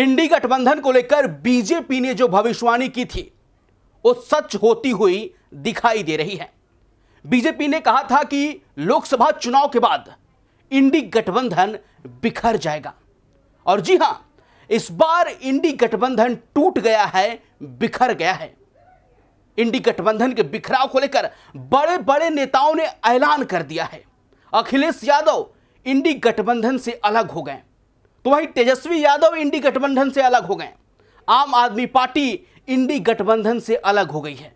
इंडी गठबंधन को लेकर बीजेपी ने जो भविष्यवाणी की थी वो सच होती हुई दिखाई दे रही है बीजेपी ने कहा था कि लोकसभा चुनाव के बाद इंडी गठबंधन बिखर जाएगा और जी हां इस बार इंडी गठबंधन टूट गया है बिखर गया है इंडी गठबंधन के बिखराव को लेकर बड़े बड़े नेताओं ने ऐलान कर दिया है अखिलेश यादव इंडी गठबंधन से अलग हो गए तो वहीं तेजस्वी यादव इंडी गठबंधन से अलग हो गए आम आदमी पार्टी इंडी गठबंधन से अलग हो गई है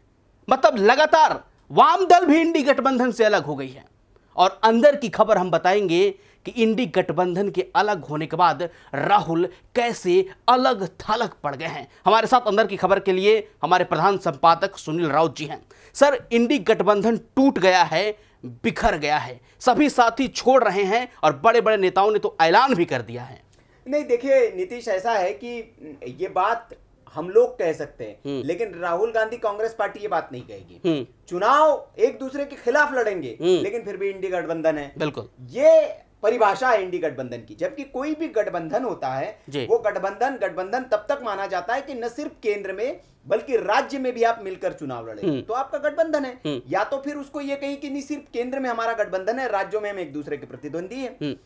मतलब लगातार वाम दल भी इंडी गठबंधन से अलग हो गई है और अंदर की खबर हम बताएंगे कि इंडी गठबंधन के अलग होने के बाद राहुल कैसे अलग थलग पड़ गए हैं हमारे साथ अंदर की खबर के लिए हमारे प्रधान संपादक सुनील राउत जी हैं सर इंडी गठबंधन टूट गया है बिखर गया है सभी साथी छोड़ रहे हैं और बड़े बड़े नेताओं ने तो ऐलान भी कर दिया है नहीं देखिए नीतीश ऐसा है कि ये बात हम लोग कह सकते हैं हम्म। लेकिन राहुल गांधी कांग्रेस पार्टी ये बात नहीं कहेगी हम्म। चुनाव एक दूसरे के खिलाफ लड़ेंगे हम्म। लेकिन फिर भी इंडी गठबंधन है बिल्कुल ये परिभाषा है इंडी गठबंधन की जबकि कोई भी गठबंधन होता है वो गठबंधन गठबंधन तब तक माना जाता है कि न सिर्फ केंद्र में बल्कि राज्य में भी आप मिलकर चुनाव लड़े तो आपका गठबंधन है या तो फिर उसको ये कही कि नहीं सिर्फ केंद्र में हमारा गठबंधन है राज्यों में हम एक दूसरे के प्रतिद्वंदी है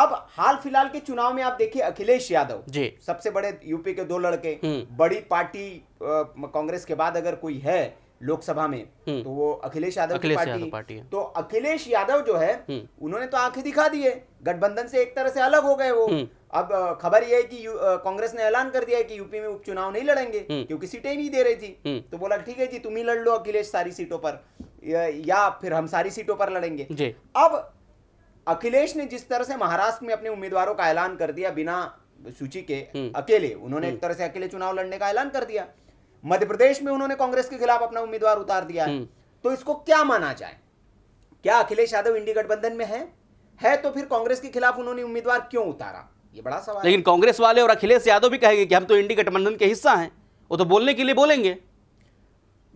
अब हाल फिलहाल के चुनाव में आप देखिए अखिलेश यादव जी सबसे बड़े यूपी के दो लड़के हम्म। बड़ी पार्टी कांग्रेस के बाद अगर कोई है लोकसभा में हम्म। तो वो अखिलेश यादव की पार्टी, पार्टी है। तो अखिलेश यादव जो है हम्म। उन्होंने तो आंखें दिखा दी है गठबंधन से एक तरह से अलग हो गए वो अब खबर यह है कि कांग्रेस ने ऐलान कर दिया है कि यूपी में उपचुनाव नहीं लड़ेंगे क्योंकि सीटें नहीं दे रही थी तो बोला ठीक है जी तुम ही लड़ लो अखिलेश सारी सीटों पर या फिर हम सारी सीटों पर लड़ेंगे अब अखिलेश ने जिस तरह से महाराष्ट्र में अपने उम्मीदवारों का ऐलान कर दिया बिना सूची के हम्म। अकेले उन्होंने हम्म। एक तरह से अकेले चुनाव लड़ने का ऐलान कर दिया मध्य प्रदेश में उन्होंने कांग्रेस के खिलाफ अपना उम्मीदवार उतार दिया हम्म। तो इसको क्या माना जाए क्या अखिलेश यादव इंडी गठबंधन में है है तो फिर कांग्रेस के खिलाफ उन्होंने उम्मीदवार क्यों उतारा ये बड़ा सवाल लेकिन कांग्रेस वाले और अखिलेश यादव भी कहेंगे कि हम तो इंडी गठबंधन के हिस्सा हैं वो तो बोलने के लिए बोलेंगे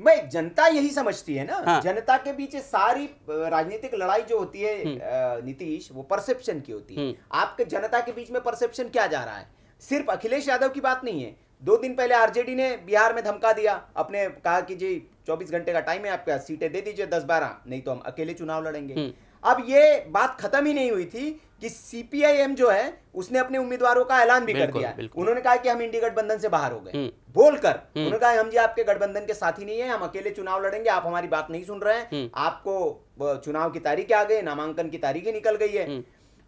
मैं जनता यही समझती है ना हाँ। जनता के बीच सारी राजनीतिक लड़ाई जो होती है हम्म। नीतीश वो परसेप्शन की होती है हम्म। आपके जनता के बीच में परसेप्शन क्या जा रहा है सिर्फ अखिलेश यादव की बात नहीं है दो दिन पहले आरजेडी ने बिहार में धमका दिया अपने कहा कि जी 24 घंटे का टाइम है आपके सीटें दे दीजिए 10 बारह नहीं तो हम अकेले चुनाव लड़ेंगे हम्म। अब ये बात खत्म ही नहीं हुई थी कि सीपीआईएम जो है उसने अपने उम्मीदवारों का ऐलान भी कर दिया उन्होंने कहा कि हम इंडी गठबंधन से बाहर हो गए हम्म। बोलकर हम्म। उन्होंने कहा हम जी आपके गठबंधन के साथी नहीं है हम अकेले चुनाव लड़ेंगे आप हमारी बात नहीं सुन रहे हैं हम्म। आपको चुनाव की तारीख आ गई नामांकन की तारीखें निकल गई है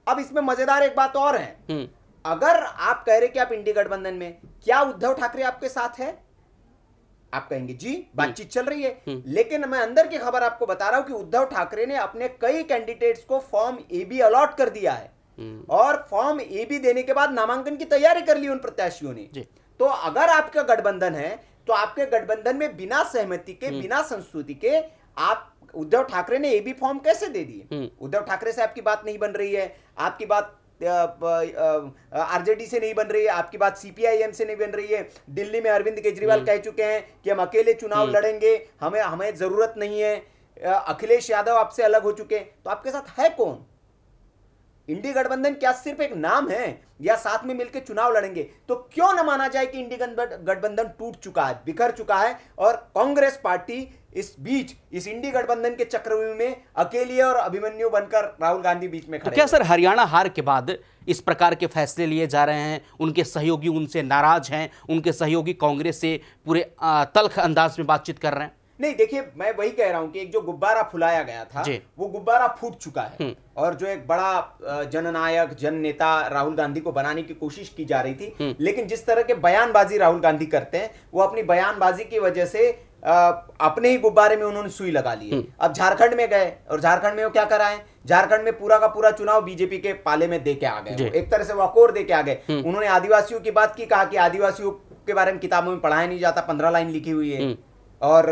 अब इसमें मजेदार एक बात और है अगर आप कह रहे कि आप इंडी गठबंधन में क्या उद्धव ठाकरे आपके साथ है आप कहेंगे जी हम्म। बातचीत चल रही है हम्म। लेकिन मैं अंदर की खबर आपको बता रहा हूं कि उद्धव ठाकरे ने अपने कई कैंडिडेट्स को फॉर्म ए बी अलॉट कर दिया है हम्म। और फॉर्म ए बी देने के बाद नामांकन की तैयारी कर ली उन प्रत्याशियों ने तो अगर आपका गठबंधन है तो आपके गठबंधन में बिना सहमति के बिना संस्तुति के आप उद्धव ठाकरे ने ए बी फॉर्म कैसे दे दिए उद्धव ठाकरे से आपकी बात नहीं बन रही है आपकी बात आरजेडी से नहीं बन रही है आपकी बात सीपीआईएम से नहीं बन रही है दिल्ली में अरविंद केजरीवाल हम्म। कह चुके हैं कि हम अकेले चुनाव हम्म। लड़ेंगे हमें हमें जरूरत नहीं है अखिलेश यादव आपसे अलग हो चुके हैं तो आपके साथ है कौन इंडी गठबंधन क्या सिर्फ एक नाम है या साथ में मिलकर चुनाव लड़ेंगे तो क्यों ना माना जाए कि इंडी गठबंधन टूट चुका है बिखर चुका है और कांग्रेस पार्टी इस बीच इस इंडी गठबंधन के चक्रव्यूह में अकेले और अभिमन्यु बनकर राहुल गांधी बीच में खड़े तो क्या सर हरियाणा हार के बाद इस प्रकार के फैसले लिए जा रहे हैं उनके सहयोगी उनसे नाराज हैं उनके सहयोगी कांग्रेस से पूरे तल्ख अंदाज में बातचीत कर रहे हैं नहीं देखिए मैं वही कह रहा हूं कि एक जो गुब्बारा फुलाया गया था वो गुब्बारा फूट चुका है हम्म। और जो एक बड़ा जननायक जन नेता राहुल गांधी को बनाने की कोशिश की जा रही थी हम्म। लेकिन जिस तरह के बयानबाजी राहुल गांधी करते हैं वो अपनी बयानबाजी की वजह से अपने ही गुब्बारे में उन्होंने सुई लगा ली हम्म। अब झारखंड में गए और झारखंड में वो क्या कराए झारखंड में पूरा का पूरा चुनाव बीजेपी के पाले में दे के आ गए एक तरह से वाकोर दे के आ गए हम्म। उन्होंने आदिवासियों की बात की कहा कि आदिवासियों के बारे में किताबों में पढ़ाया नहीं जाता पंद्रह लाइन लिखी हुई है हम्म। और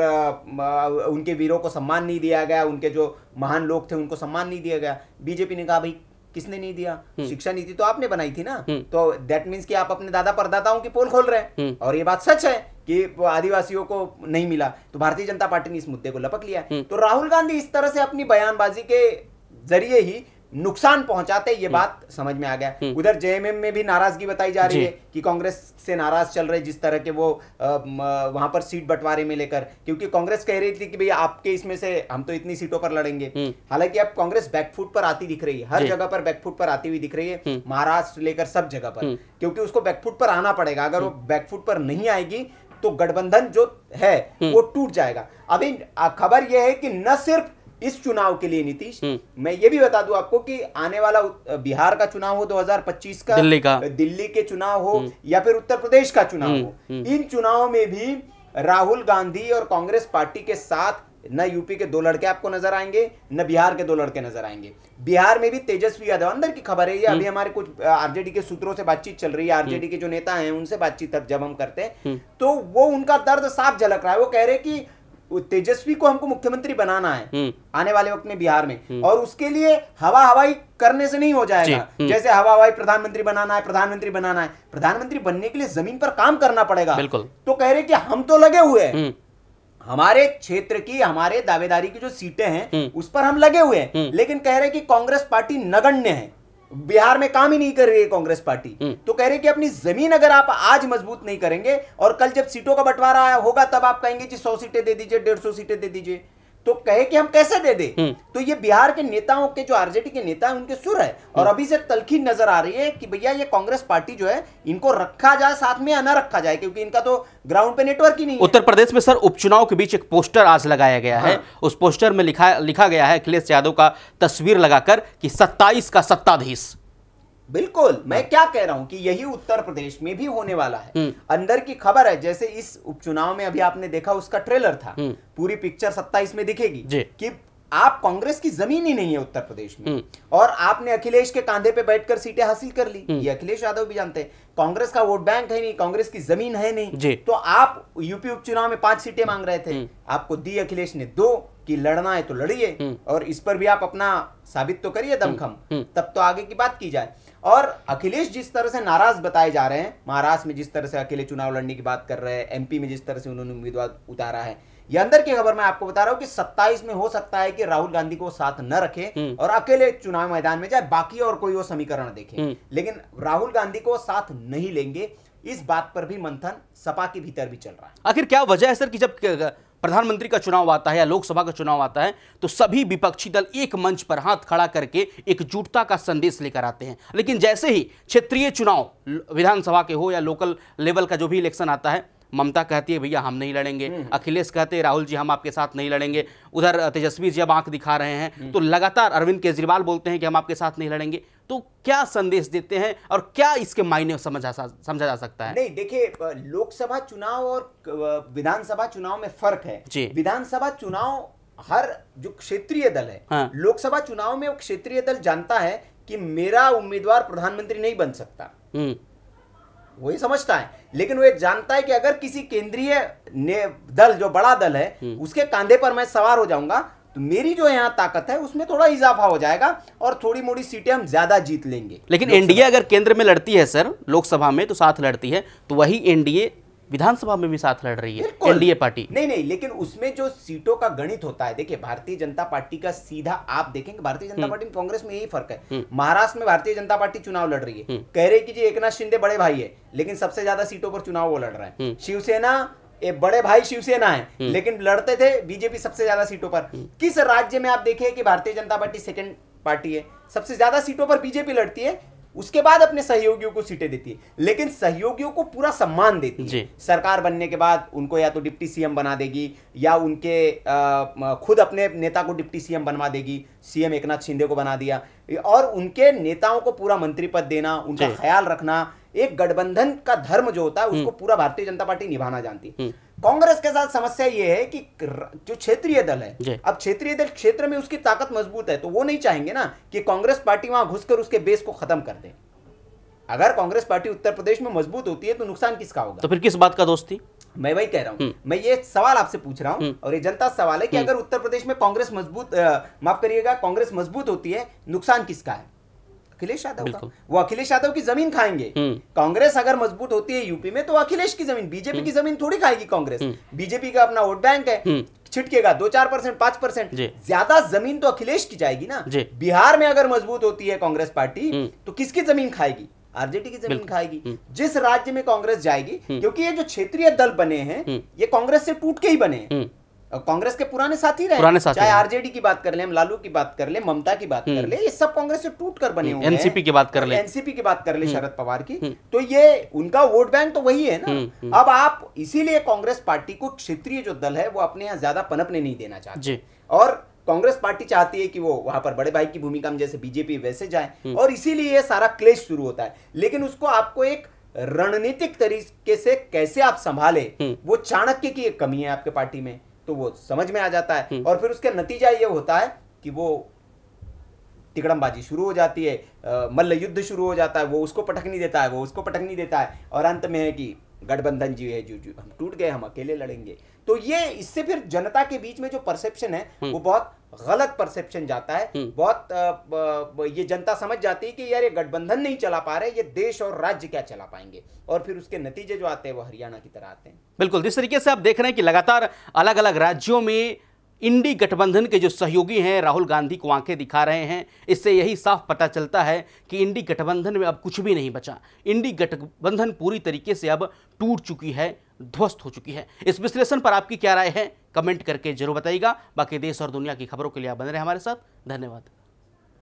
उनके वीरों को सम्मान नहीं दिया गया उनके जो महान लोग थे उनको सम्मान नहीं दिया गया बीजेपी ने कहा भाई किसने नहीं दिया शिक्षा नीति तो आपने बनाई थी ना तो दैट मीन्स कि आप अपने दादा परदाताओं की पोल खोल रहे हैं और ये बात सच है कि आदिवासियों को नहीं मिला तो भारतीय जनता पार्टी ने इस मुद्दे को लपक लिया हम्म। तो राहुल गांधी इस तरह से अपनी बयानबाजी के जरिए ही नुकसान पहुंचाते ये हम्म। बात समझ में आ गया हम्म। उधर जेएमएम में भी नाराजगी बताई जा रही है कि कांग्रेस से नाराज चल रहे जिस तरह के वो वहां पर सीट बंटवारे में लेकर क्योंकि कांग्रेस कह रही थी कि भाई आपके इसमें से हम तो इतनी सीटों पर लड़ेंगे हालांकि अब कांग्रेस बैकफुट पर आती दिख रही है हर जगह पर बैकफुट पर आती हुई दिख रही है महाराष्ट्र लेकर सब जगह पर क्योंकि उसको बैकफुट पर आना पड़ेगा अगर वो बैकफुट पर नहीं आएगी तो गठबंधन जो है हम्म। वो टूट जाएगा अभी खबर यह है कि न सिर्फ इस चुनाव के लिए नीतीश हम्म। मैं ये भी बता दूं आपको कि आने वाला बिहार का चुनाव हो 2025 का दिल्ली का दिल्ली के चुनाव हो हम्म। या फिर उत्तर प्रदेश का चुनाव हो इन चुनाव में भी राहुल गांधी और कांग्रेस पार्टी के साथ न यूपी के दो लड़के आपको नजर आएंगे न बिहार के दो लड़के नजर आएंगे बिहार में भी तेजस्वी यादव अंदर की खबर है ये अभी हम्म। हमारे कुछ आरजेडी के सूत्रों से बातचीत चल रही है हम्म। आरजेडी के जो नेता हैं उनसे बातचीत जब हम करते हैं हम्म। तो वो उनका दर्द साफ झलक रहा है वो कह रहे कि तेजस्वी को हमको मुख्यमंत्री बनाना है आने वाले वक्त में बिहार में और उसके लिए हवा हवाई करने से नहीं हो जाएगा जैसे हवा हवाई प्रधानमंत्री बनाना है प्रधानमंत्री बनाना है प्रधानमंत्री बनने के लिए जमीन पर काम करना पड़ेगा बिल्कुल तो कह रहे कि हम तो लगे हुए हैं हमारे क्षेत्र की हमारे दावेदारी की जो सीटें हैं हम्म। उस पर हम लगे हुए हैं हम्म। लेकिन कह रहे कि कांग्रेस पार्टी नगण्य है बिहार में काम ही नहीं कर रही है कांग्रेस पार्टी हम्म। तो कह रहे कि अपनी जमीन अगर आप आज मजबूत नहीं करेंगे और कल जब सीटों का बंटवारा होगा तब आप कहेंगे जी सौ सीटें दे दीजिए डेढ़ सौ सीटें दे दीजिए तो कहे कि हम कैसे दे दे हम्म। तो ये बिहार के नेताओं के जो आरजेडी के नेता है उनके सुर है और हम्म। अभी से तलखी नजर आ रही है कि भैया ये कांग्रेस पार्टी जो है इनको रखा जाए साथ में या ना रखा जाए क्योंकि इनका तो ग्राउंड पे नेटवर्क ही नहीं उत्तर प्रदेश में सर उपचुनाव के बीच एक पोस्टर आज लगाया गया है हाँ। उस पोस्टर में लिखा लिखा गया है अखिलेश यादव का तस्वीर लगाकर कि सत्ताईस का सत्ताधीश बिल्कुल हाँ। मैं क्या कह रहा हूं कि यही उत्तर प्रदेश में भी होने वाला है हम्म। अंदर की खबर है जैसे इस उपचुनाव में अभी आपने देखा उसका ट्रेलर था हम्म। पूरी पिक्चर सत्ताईस में दिखेगी कि आप कांग्रेस की जमीन ही नहीं है उत्तर प्रदेश में हम्म। और आपने अखिलेश के कांधे पे बैठकर सीटें हासिल कर ली ये अखिलेश यादव भी जानते हैं कांग्रेस का वोट बैंक है नहीं कांग्रेस की जमीन है नहीं तो आप यूपी उपचुनाव में पांच सीटें मांग रहे थे आपको दी अखिलेश ने दो कि लड़ना है तो लड़िए हम्म। और इस पर भी आप अपना साबित तो करिए दमखम हम्म, हम्म। तब तो आगे की बात की जाए और अखिलेश जिस तरह से नाराज बताए जा रहे हैं महाराष्ट्र में जिस तरह से अकेले चुनाव लड़ने की बात कर रहे हैं एमपी में जिस तरह से उन्होंने उम्मीदवार उतारा है ये अंदर की खबर मैं आपको बता रहा हूँ कि सत्ताईस में हो सकता है कि राहुल गांधी को साथ न रखे और अकेले चुनाव मैदान में जाए बाकी और कोई वो समीकरण देखे लेकिन राहुल गांधी को साथ नहीं लेंगे इस बात पर भी मंथन सपा के भीतर भी चल रहा है आखिर क्या वजह है सर कि जब प्रधानमंत्री का चुनाव आता है या लोकसभा का चुनाव आता है तो सभी विपक्षी दल एक मंच पर हाथ खड़ा करके एकजुटता का संदेश लेकर आते हैं लेकिन जैसे ही क्षेत्रीय चुनाव विधानसभा के हो या लोकल लेवल का जो भी इलेक्शन आता है ममता कहती है भैया हम नहीं लड़ेंगे हम्म। अखिलेश कहते हैं राहुल जी हम आपके साथ नहीं लड़ेंगे उधर तेजस्वी जी अब आंख दिखा रहे हैं हम्म। तो लगातार अरविंद केजरीवाल बोलते हैं कि हम आपके साथ नहीं लड़ेंगे तो क्या संदेश देते हैं और क्या इसके मायने समझा समझा जा सकता है नहीं देखिए लोकसभा चुनाव और विधानसभा चुनाव में फर्क है विधानसभा चुनाव हर जो क्षेत्रीय दल है हाँ। लोकसभा चुनाव में क्षेत्रीय दल जानता है कि मेरा उम्मीदवार प्रधानमंत्री नहीं बन सकता हम्म। वही समझता है लेकिन वो जानता है कि अगर किसी केंद्रीय दल जो बड़ा दल है हम्म। उसके कांधे पर मैं सवार हो जाऊंगा तो मेरी जो यहाँ ताकत है उसमें थोड़ा इजाफा हो जाएगा और थोड़ी मोड़ी सीटें हम ज्यादा जीत लेंगे लेकिन एनडीए अगर केंद्र में लड़ती है सर लोकसभा में तो साथ लड़ती है तो वही एनडीए विधानसभा में भी साथ लड़ रही है एनडीए पार्टी नहीं नहीं लेकिन उसमें जो सीटों का गणित होता है देखिए भारतीय जनता पार्टी का सीधा आप देखेंगे भारतीय जनता हम्म। पार्टी कांग्रेस में यही फर्क है हम्म। महाराष्ट्र में भारतीय जनता पार्टी चुनाव लड़ रही है हम्म। कह रहे कि जी एक शिंदे बड़े भाई है लेकिन सबसे ज्यादा सीटों पर चुनाव वो लड़ रहा है शिवसेना ये बड़े भाई शिवसेना है लेकिन लड़ते थे बीजेपी सबसे ज्यादा सीटों पर किस राज्य में आप देखे कि भारतीय जनता पार्टी सेकंड पार्टी है सबसे ज्यादा सीटों पर बीजेपी लड़ती है उसके बाद अपने सहयोगियों को सीटें देती है लेकिन सहयोगियों को पूरा सम्मान देती है सरकार बनने के बाद उनको या तो डिप्टी सीएम बना देगी या उनके आ, खुद अपने नेता को डिप्टी सीएम बनवा देगी सीएम एकनाथ शिंदे को बना दिया और उनके नेताओं को पूरा मंत्री पद देना उनका ख्याल रखना एक गठबंधन का धर्म जो होता है उसको हम्म। पूरा भारतीय जनता पार्टी निभाना जानती हम्म। कांग्रेस के साथ समस्या ये है कि जो क्षेत्रीय दल है अब क्षेत्रीय दल क्षेत्र में उसकी ताकत मजबूत है तो वो नहीं चाहेंगे ना कि कांग्रेस पार्टी वहां घुसकर उसके बेस को खत्म कर दे अगर कांग्रेस पार्टी उत्तर प्रदेश में मजबूत होती है तो नुकसान किसका होगा तो फिर किस बात का दोस्ती मैं वही कह रहा हूँ हम्म। मैं ये सवाल आपसे पूछ रहा हूँ और ये जनता सवाल है कि अगर उत्तर प्रदेश में कांग्रेस मजबूत माफ करिएगा कांग्रेस मजबूत होती है नुकसान किसका है अखिलेश यादव का वो अखिलेश यादव की जमीन खाएंगे हम्म। कांग्रेस अगर मजबूत होती है यूपी में तो अखिलेश की जमीन बीजेपी की हम्म। जमीन थोड़ी खाएगी कांग्रेस हम्म। बीजेपी का अपना वोट बैंक है छिटकेगा दो चार परसेंट पांच परसेंट ज्यादा जमीन तो अखिलेश की जाएगी ना बिहार में अगर मजबूत होती है कांग्रेस पार्टी तो किसकी जमीन खाएगी आरजेडी की जमीन खाएगी जिस राज्य में कांग्रेस जाएगी क्योंकि ये जो क्षेत्रीय दल बने हैं ये कांग्रेस से टूट के ही बने हैं कांग्रेस के पुराने साथी रहे पुराने साथी चाहे आरजेडी की बात कर ले हम लालू की बात कर ले ममता की बात कर हम्म। ले ये सब कांग्रेस से टूट कर बने हम्म। हुए एनसीपी की बात कर ले एनसीपी की बात कर ले हम्म। शरद पवार की तो ये उनका वोट बैंक तो वही है ना अब आप इसीलिए कांग्रेस पार्टी को क्षेत्रीय जो दल है वो अपने यहाँ ज्यादा पनपने नहीं देना चाहते और कांग्रेस पार्टी चाहती है कि वो वहां पर बड़े भाई की भूमिका में जैसे बीजेपी वैसे जाए और इसीलिए ये सारा क्लेश शुरू होता है लेकिन उसको आपको एक रणनीतिक तरीके से कैसे आप संभाले वो चाणक्य की एक कमी है आपके पार्टी में तो वो समझ में आ जाता है हम्म। और फिर उसका नतीजा ये होता है कि वो तिकड़मबाजी शुरू हो जाती है मल्ल युद्ध शुरू हो जाता है वो उसको पटक नहीं देता है वो उसको पटक नहीं देता है और अंत में है कि गठबंधन जी है जो हम टूट गए हम अकेले लड़ेंगे तो ये इससे फिर जनता के बीच में जो परसेप्शन है हम्म। वो बहुत गलत परसेप्शन जाता है हम्म। बहुत ये जनता समझ जाती है कि यार ये गठबंधन नहीं चला पा रहे ये देश और राज्य क्या चला पाएंगे और फिर उसके नतीजे जो आते हैं वो हरियाणा की तरह आते हैं बिल्कुल जिस तरीके से आप देख रहे हैं कि लगातार अलग अलग राज्यों में इंडी गठबंधन के जो सहयोगी हैं राहुल गांधी को आंखें दिखा रहे हैं इससे यही साफ पता चलता है कि इंडी गठबंधन में अब कुछ भी नहीं बचा इंडी गठबंधन पूरी तरीके से अब टूट चुकी है ध्वस्त हो चुकी है इस विश्लेषण पर आपकी क्या राय है कमेंट करके जरूर बताइएगा बाकी देश और दुनिया की खबरों के लिए आप बने रहे हमारे साथ धन्यवाद